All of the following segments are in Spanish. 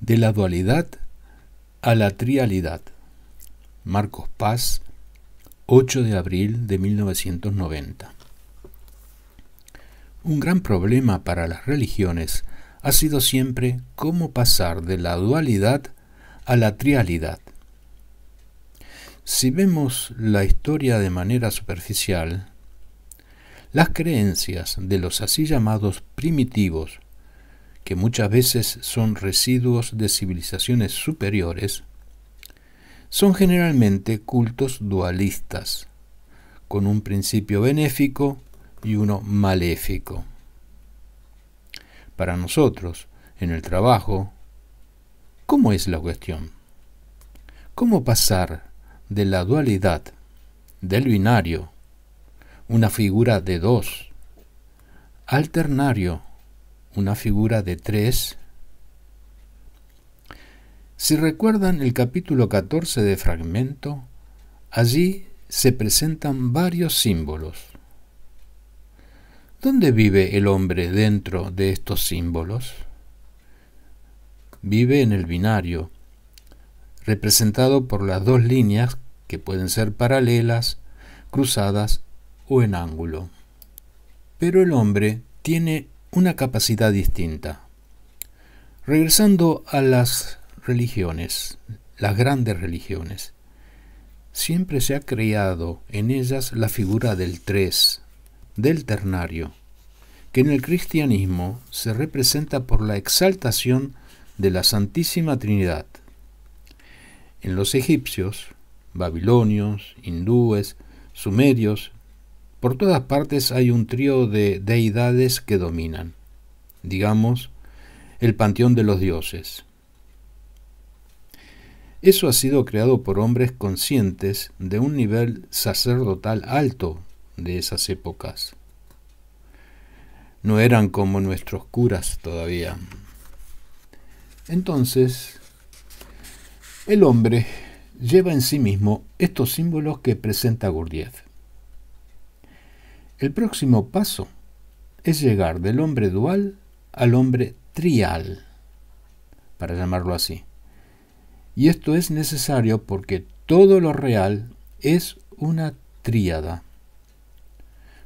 de la dualidad a la trialidad. Marcos Paz, 8 de abril de 1990. Un gran problema para las religiones ha sido siempre cómo pasar de la dualidad a la trialidad. Si vemos la historia de manera superficial, las creencias de los así llamados primitivos que muchas veces son residuos de civilizaciones superiores, son generalmente cultos dualistas, con un principio benéfico y uno maléfico. Para nosotros, en el trabajo, ¿cómo es la cuestión? ¿Cómo pasar de la dualidad, del binario, una figura de dos, al ternario, una figura de tres. Si recuerdan el capítulo 14 de Fragmento, allí se presentan varios símbolos. ¿Dónde vive el hombre dentro de estos símbolos? Vive en el binario, representado por las dos líneas que pueden ser paralelas, cruzadas o en ángulo. Pero el hombre tiene una capacidad distinta. Regresando a las religiones, las grandes religiones, siempre se ha creado en ellas la figura del tres, del ternario, que en el cristianismo se representa por la exaltación de la Santísima Trinidad. En los egipcios, babilonios, hindúes, sumerios por todas partes hay un trío de deidades que dominan, digamos, el panteón de los dioses. Eso ha sido creado por hombres conscientes de un nivel sacerdotal alto de esas épocas. No eran como nuestros curas todavía. Entonces, el hombre lleva en sí mismo estos símbolos que presenta Gurdjieff. El próximo paso es llegar del hombre dual al hombre trial, para llamarlo así. Y esto es necesario porque todo lo real es una tríada,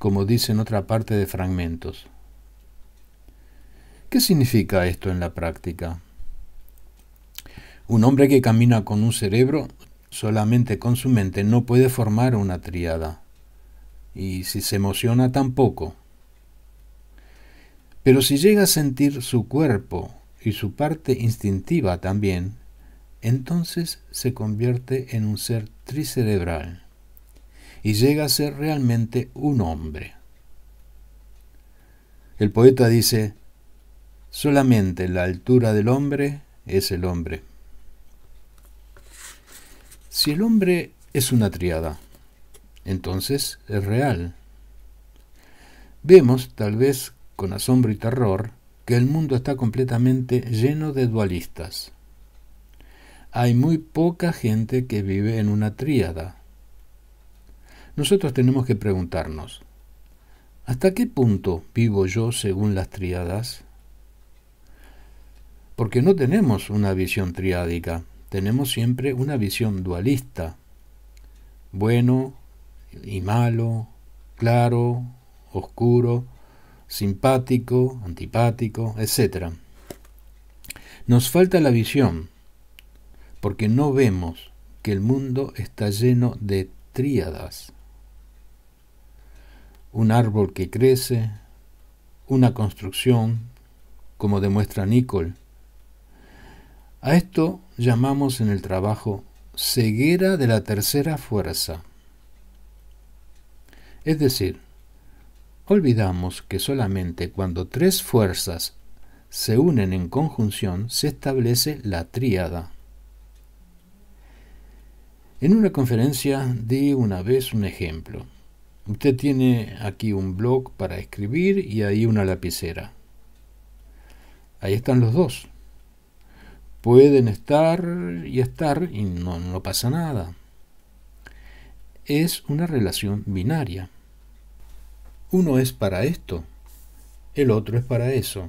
como dice en otra parte de fragmentos. ¿Qué significa esto en la práctica? Un hombre que camina con un cerebro solamente con su mente no puede formar una tríada y si se emociona tampoco. Pero si llega a sentir su cuerpo y su parte instintiva también, entonces se convierte en un ser tricerebral y llega a ser realmente un hombre. El poeta dice, solamente la altura del hombre es el hombre. Si el hombre es una triada, entonces es real. Vemos, tal vez con asombro y terror, que el mundo está completamente lleno de dualistas. Hay muy poca gente que vive en una tríada. Nosotros tenemos que preguntarnos, ¿hasta qué punto vivo yo según las tríadas? Porque no tenemos una visión triádica, tenemos siempre una visión dualista. Bueno, y malo, claro, oscuro, simpático, antipático, etc. Nos falta la visión, porque no vemos que el mundo está lleno de tríadas. Un árbol que crece, una construcción, como demuestra Nicole. A esto llamamos en el trabajo ceguera de la tercera fuerza. Es decir, olvidamos que solamente cuando tres fuerzas se unen en conjunción se establece la tríada. En una conferencia di una vez un ejemplo. Usted tiene aquí un blog para escribir y ahí una lapicera. Ahí están los dos. Pueden estar y estar y no, no pasa nada. Es una relación binaria. Uno es para esto, el otro es para eso.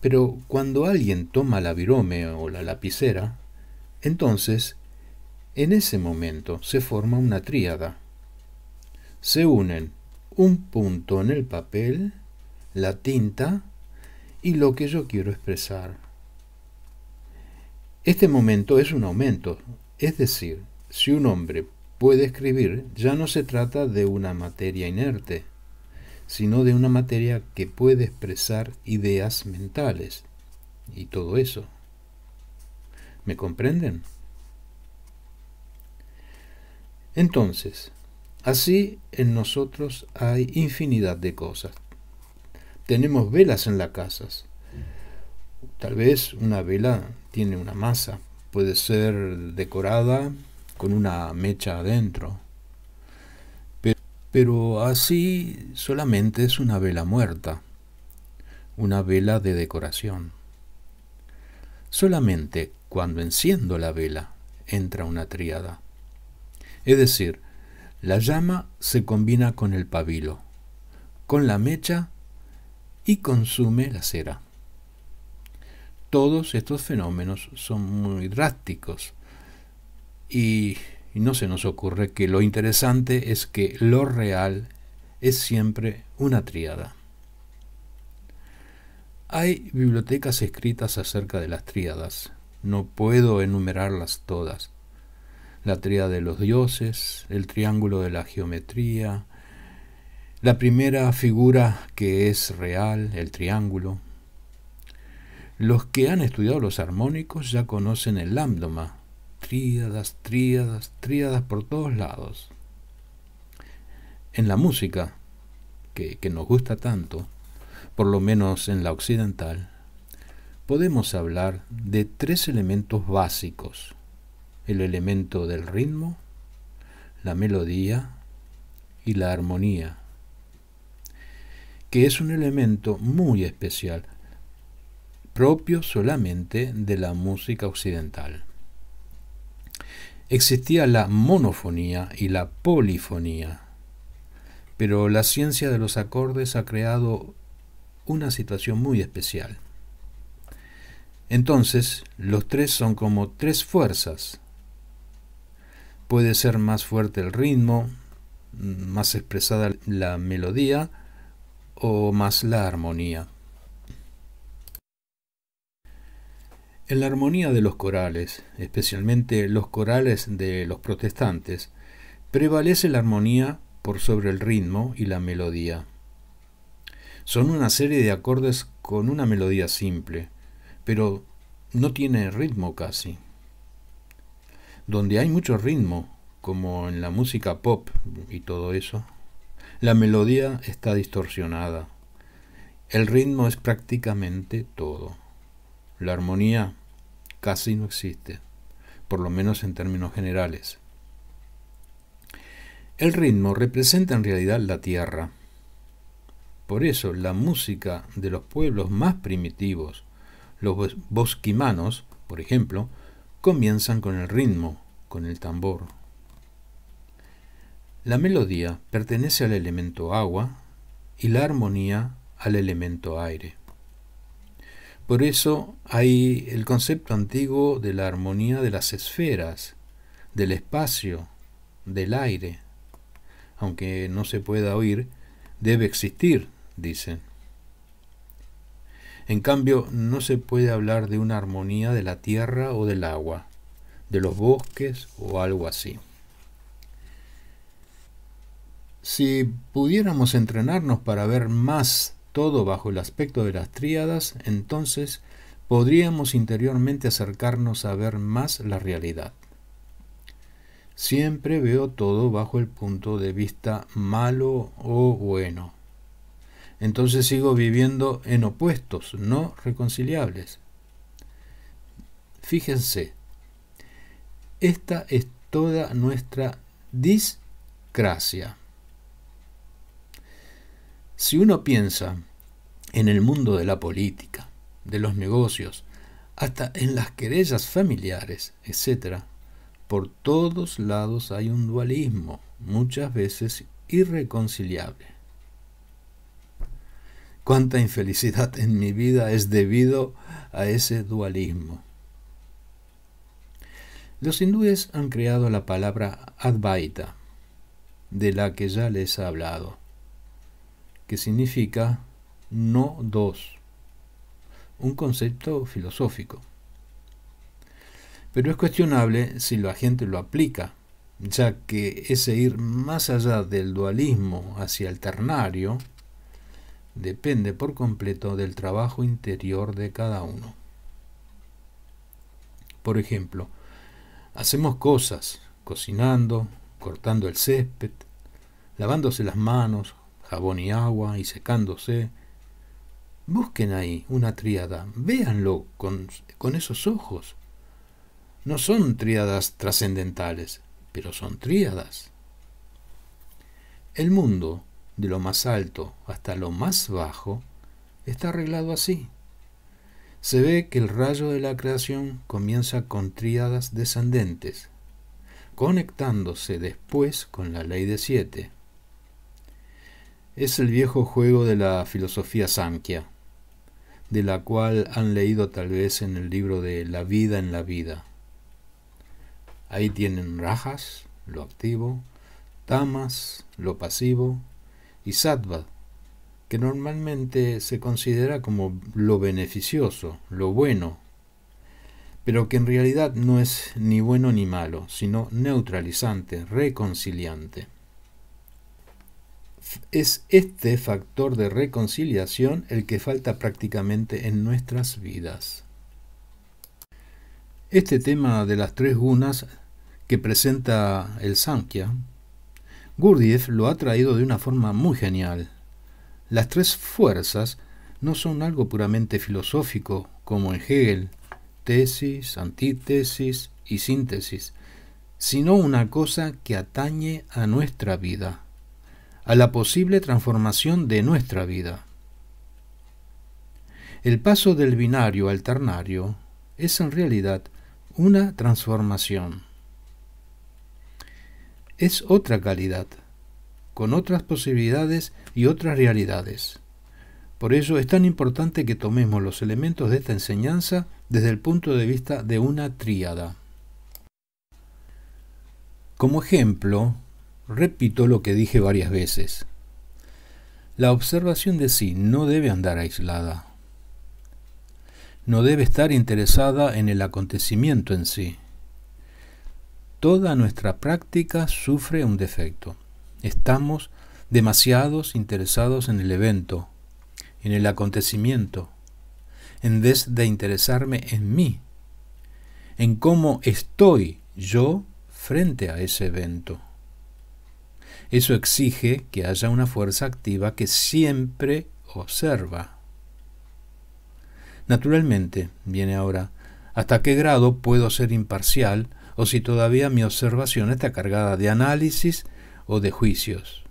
Pero cuando alguien toma la virome o la lapicera, entonces, en ese momento se forma una tríada. Se unen un punto en el papel, la tinta y lo que yo quiero expresar. Este momento es un aumento, es decir, si un hombre puede escribir, ya no se trata de una materia inerte, sino de una materia que puede expresar ideas mentales y todo eso. ¿Me comprenden? Entonces, así en nosotros hay infinidad de cosas. Tenemos velas en las casas. Tal vez una vela tiene una masa, puede ser decorada, con una mecha adentro. Pero, así solamente es una vela muerta, una vela de decoración. Solamente cuando enciendo la vela entra una tríada. Es decir, la llama se combina con el pabilo, con la mecha y consume la cera. Todos estos fenómenos son muy drásticos, y no se nos ocurre que lo interesante es que lo real es siempre una tríada. Hay bibliotecas escritas acerca de las tríadas. No puedo enumerarlas todas. La tríada de los dioses, el triángulo de la geometría, la primera figura que es real, el triángulo. Los que han estudiado los armónicos ya conocen el lambdoma, tríadas, tríadas, tríadas por todos lados. En la música, que, que nos gusta tanto, por lo menos en la occidental, podemos hablar de tres elementos básicos. El elemento del ritmo, la melodía y la armonía, que es un elemento muy especial, propio solamente de la música occidental existía la monofonía y la polifonía. Pero la ciencia de los acordes ha creado una situación muy especial. Entonces, los tres son como tres fuerzas. Puede ser más fuerte el ritmo, más expresada la melodía o más la armonía. En la armonía de los corales, especialmente los corales de los protestantes, prevalece la armonía por sobre el ritmo y la melodía. Son una serie de acordes con una melodía simple, pero no tiene ritmo casi. Donde hay mucho ritmo, como en la música pop y todo eso, la melodía está distorsionada. El ritmo es prácticamente todo. La armonía casi no existe, por lo menos en términos generales. El ritmo representa en realidad la tierra. Por eso la música de los pueblos más primitivos, los bosquimanos, por ejemplo, comienzan con el ritmo, con el tambor. La melodía pertenece al elemento agua y la armonía al elemento aire. Por eso hay el concepto antiguo de la armonía de las esferas, del espacio, del aire. Aunque no se pueda oír, debe existir, dicen. En cambio, no se puede hablar de una armonía de la tierra o del agua, de los bosques o algo así. Si pudiéramos entrenarnos para ver más todo bajo el aspecto de las tríadas, entonces podríamos interiormente acercarnos a ver más la realidad. Siempre veo todo bajo el punto de vista malo o bueno. Entonces sigo viviendo en opuestos, no reconciliables. Fíjense, esta es toda nuestra discracia. Si uno piensa en el mundo de la política, de los negocios, hasta en las querellas familiares, etc. Por todos lados hay un dualismo, muchas veces irreconciliable. Cuánta infelicidad en mi vida es debido a ese dualismo. Los hindúes han creado la palabra Advaita, de la que ya les he hablado, que significa no dos, un concepto filosófico. Pero es cuestionable si la gente lo aplica, ya que ese ir más allá del dualismo hacia el ternario depende por completo del trabajo interior de cada uno. Por ejemplo, hacemos cosas, cocinando, cortando el césped, lavándose las manos, jabón y agua y secándose, Busquen ahí una tríada, véanlo con, esos ojos. No son tríadas trascendentales, pero son tríadas. El mundo, de lo más alto hasta lo más bajo, está arreglado así. Se ve que el rayo de la creación comienza con tríadas descendentes, conectándose después con la ley de siete. Es el viejo juego de la filosofía Samkhya, de la cual han leído tal vez en el libro de La vida en la vida. Ahí tienen rajas, lo activo, tamas, lo pasivo, y sattva, que normalmente se considera como lo beneficioso, lo bueno, pero que en realidad no es ni bueno ni malo, sino neutralizante, reconciliante es este factor de reconciliación el que falta prácticamente en nuestras vidas. Este tema de las tres gunas que presenta el Sankhya, Gurdjieff lo ha traído de una forma muy genial. Las tres fuerzas no son algo puramente filosófico, como en Hegel, tesis, antítesis y síntesis, sino una cosa que atañe a nuestra vida a la posible transformación de nuestra vida. El paso del binario al ternario es en realidad una transformación. Es otra calidad, con otras posibilidades y otras realidades. Por ello es tan importante que tomemos los elementos de esta enseñanza desde el punto de vista de una tríada. Como ejemplo, repito lo que dije varias veces. La observación de sí no debe andar aislada. No debe estar interesada en el acontecimiento en sí. Toda nuestra práctica sufre un defecto. Estamos demasiados interesados en el evento, en el acontecimiento, en vez de interesarme en mí, en cómo estoy yo frente a ese evento. Eso exige que haya una fuerza activa que siempre observa. Naturalmente, viene ahora, ¿hasta qué grado puedo ser imparcial o si todavía mi observación está cargada de análisis o de juicios?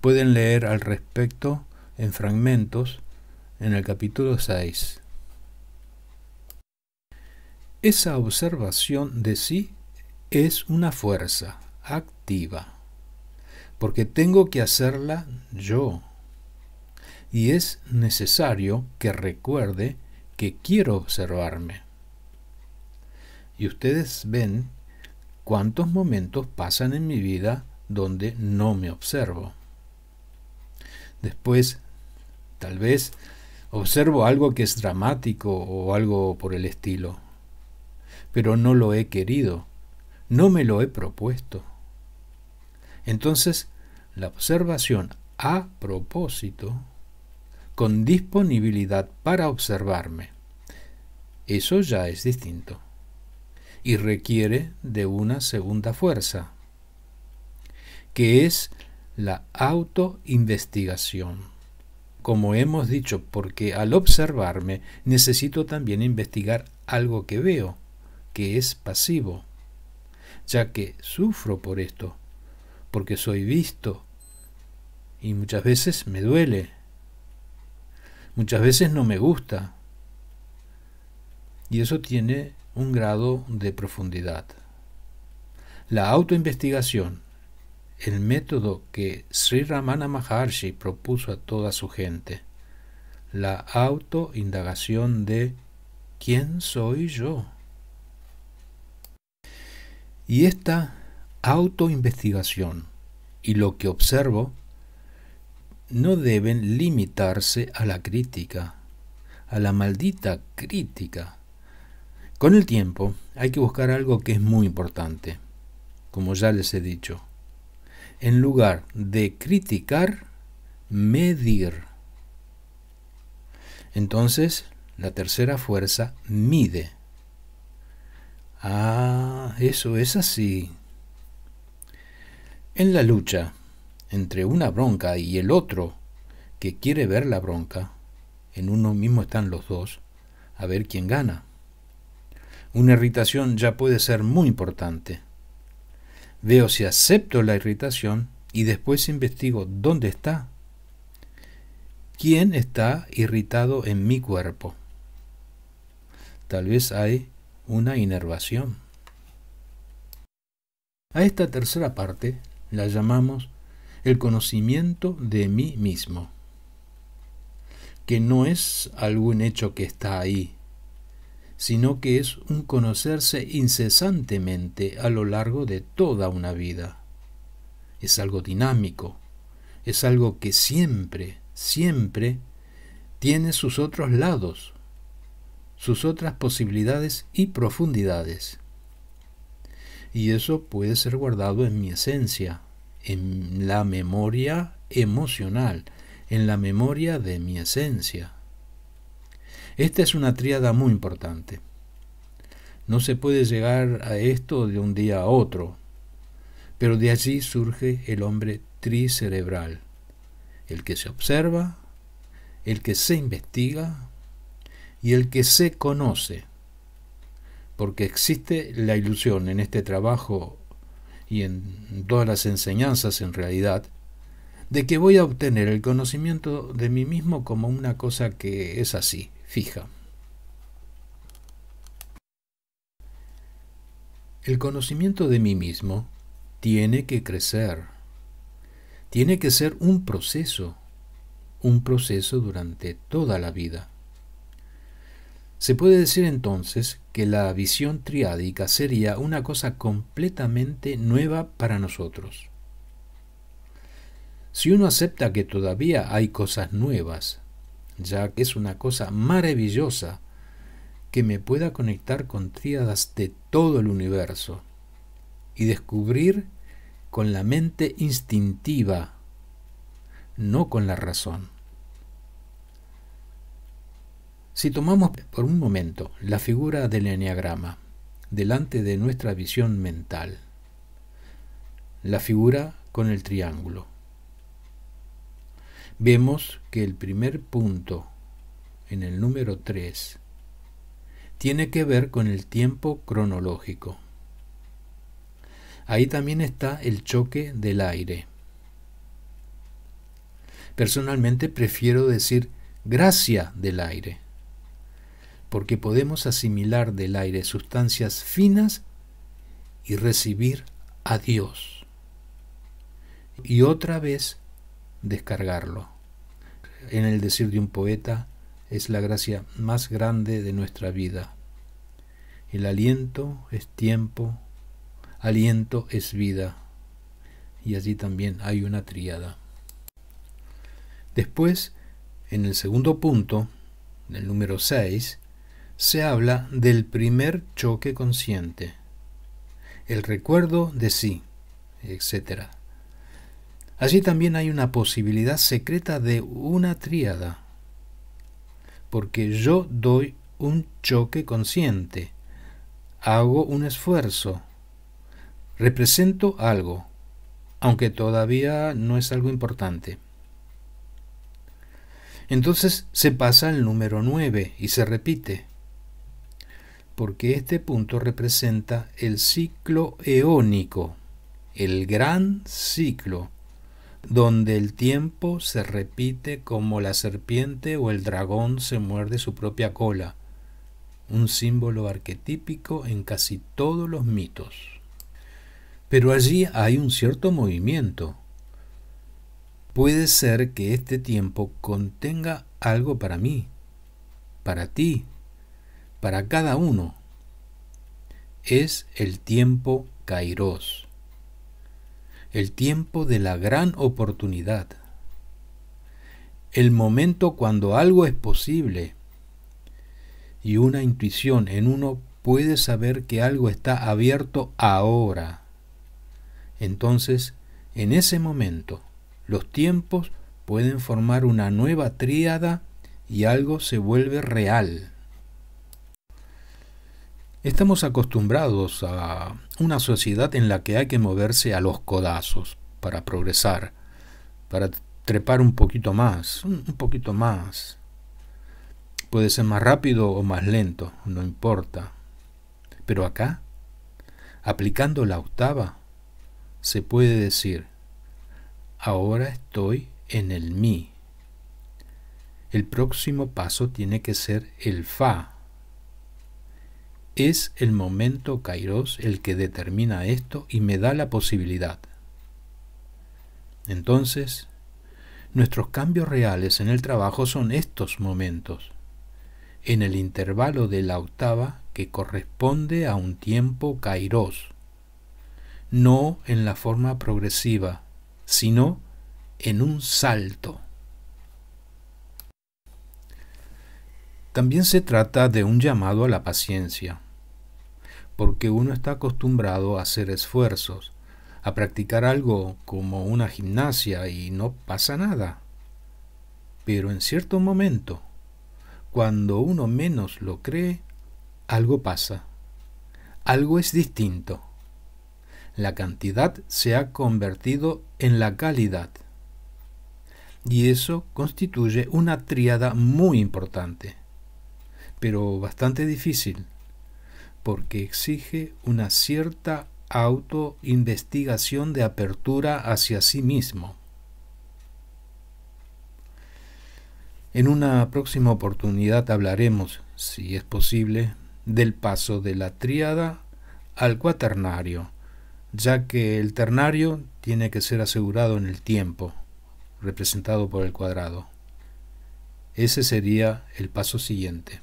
Pueden leer al respecto en fragmentos en el capítulo 6. Esa observación de sí es una fuerza activa porque tengo que hacerla yo. Y es necesario que recuerde que quiero observarme. Y ustedes ven cuántos momentos pasan en mi vida donde no me observo. Después, tal vez, observo algo que es dramático o algo por el estilo, pero no lo he querido, no me lo he propuesto. Entonces, la observación a propósito, con disponibilidad para observarme, eso ya es distinto y requiere de una segunda fuerza, que es la autoinvestigación. Como hemos dicho, porque al observarme necesito también investigar algo que veo, que es pasivo, ya que sufro por esto, porque soy visto. Y muchas veces me duele. Muchas veces no me gusta. Y eso tiene un grado de profundidad. La autoinvestigación, el método que Sri Ramana Maharshi propuso a toda su gente, la autoindagación de ¿quién soy yo? Y esta autoinvestigación y lo que observo no deben limitarse a la crítica, a la maldita crítica. Con el tiempo hay que buscar algo que es muy importante, como ya les he dicho. En lugar de criticar, medir. Entonces, la tercera fuerza mide. Ah, eso es así, en la lucha entre una bronca y el otro que quiere ver la bronca, en uno mismo están los dos, a ver quién gana. Una irritación ya puede ser muy importante. Veo si acepto la irritación y después investigo dónde está. ¿Quién está irritado en mi cuerpo? Tal vez hay una inervación. A esta tercera parte la llamamos el conocimiento de mí mismo, que no es algún hecho que está ahí, sino que es un conocerse incesantemente a lo largo de toda una vida. Es algo dinámico, es algo que siempre, siempre tiene sus otros lados, sus otras posibilidades y profundidades y eso puede ser guardado en mi esencia, en la memoria emocional, en la memoria de mi esencia. Esta es una tríada muy importante. No se puede llegar a esto de un día a otro, pero de allí surge el hombre tricerebral, el que se observa, el que se investiga y el que se conoce porque existe la ilusión en este trabajo y en todas las enseñanzas en realidad, de que voy a obtener el conocimiento de mí mismo como una cosa que es así, fija. El conocimiento de mí mismo tiene que crecer, tiene que ser un proceso, un proceso durante toda la vida. Se puede decir entonces que la visión triádica sería una cosa completamente nueva para nosotros. Si uno acepta que todavía hay cosas nuevas, ya que es una cosa maravillosa que me pueda conectar con tríadas de todo el universo y descubrir con la mente instintiva, no con la razón. Si tomamos por un momento la figura del eneagrama delante de nuestra visión mental, la figura con el triángulo, vemos que el primer punto en el número 3 tiene que ver con el tiempo cronológico. Ahí también está el choque del aire. Personalmente prefiero decir gracia del aire porque podemos asimilar del aire sustancias finas y recibir a Dios. Y otra vez descargarlo. En el decir de un poeta es la gracia más grande de nuestra vida. El aliento es tiempo, aliento es vida. Y allí también hay una tríada. Después, en el segundo punto, en el número 6, se habla del primer choque consciente, el recuerdo de sí, etc. Allí también hay una posibilidad secreta de una tríada, porque yo doy un choque consciente, hago un esfuerzo, represento algo, aunque todavía no es algo importante. Entonces se pasa al número 9 y se repite porque este punto representa el ciclo eónico, el gran ciclo, donde el tiempo se repite como la serpiente o el dragón se muerde su propia cola, un símbolo arquetípico en casi todos los mitos. Pero allí hay un cierto movimiento. Puede ser que este tiempo contenga algo para mí, para ti, para cada uno es el tiempo kairos, el tiempo de la gran oportunidad, el momento cuando algo es posible y una intuición en uno puede saber que algo está abierto ahora. Entonces, en ese momento, los tiempos pueden formar una nueva tríada y algo se vuelve real. Estamos acostumbrados a una sociedad en la que hay que moverse a los codazos para progresar, para trepar un poquito más, un poquito más. Puede ser más rápido o más lento, no importa. Pero acá, aplicando la octava, se puede decir, ahora estoy en el mi. El próximo paso tiene que ser el fa es el momento Kairos el que determina esto y me da la posibilidad. Entonces, nuestros cambios reales en el trabajo son estos momentos, en el intervalo de la octava que corresponde a un tiempo Kairos, no en la forma progresiva, sino en un salto. También se trata de un llamado a la paciencia, porque uno está acostumbrado a hacer esfuerzos, a practicar algo como una gimnasia y no pasa nada. Pero en cierto momento, cuando uno menos lo cree, algo pasa. Algo es distinto. La cantidad se ha convertido en la calidad. Y eso constituye una tríada muy importante pero bastante difícil, porque exige una cierta autoinvestigación de apertura hacia sí mismo. En una próxima oportunidad hablaremos, si es posible, del paso de la tríada al cuaternario, ya que el ternario tiene que ser asegurado en el tiempo, representado por el cuadrado. Ese sería el paso siguiente.